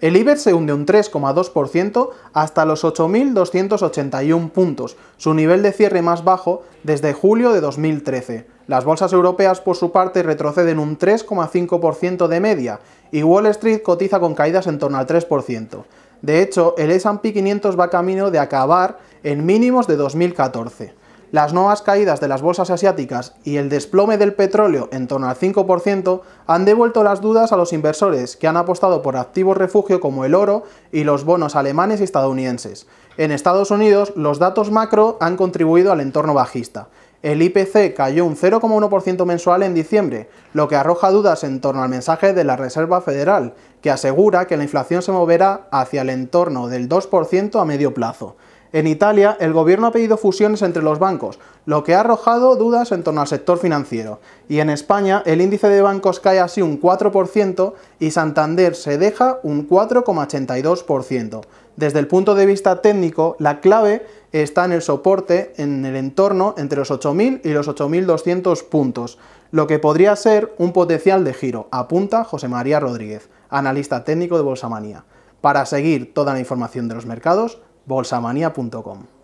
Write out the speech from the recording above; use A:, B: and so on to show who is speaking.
A: El IBEX se hunde un 3,2% hasta los 8.281 puntos, su nivel de cierre más bajo desde julio de 2013. Las bolsas europeas, por su parte, retroceden un 3,5% de media y Wall Street cotiza con caídas en torno al 3%. De hecho, el S&P 500 va camino de acabar en mínimos de 2014 las nuevas caídas de las bolsas asiáticas y el desplome del petróleo en torno al 5% han devuelto las dudas a los inversores que han apostado por activos refugio como el oro y los bonos alemanes y estadounidenses. En Estados Unidos, los datos macro han contribuido al entorno bajista. El IPC cayó un 0,1% mensual en diciembre, lo que arroja dudas en torno al mensaje de la Reserva Federal, que asegura que la inflación se moverá hacia el entorno del 2% a medio plazo. En Italia, el gobierno ha pedido fusiones entre los bancos, lo que ha arrojado dudas en torno al sector financiero. Y en España, el índice de bancos cae así un 4% y Santander se deja un 4,82%. Desde el punto de vista técnico, la clave está en el soporte, en el entorno entre los 8.000 y los 8.200 puntos, lo que podría ser un potencial de giro, apunta José María Rodríguez, analista técnico de Bolsamanía. Para seguir toda la información de los mercados, bolsamania.com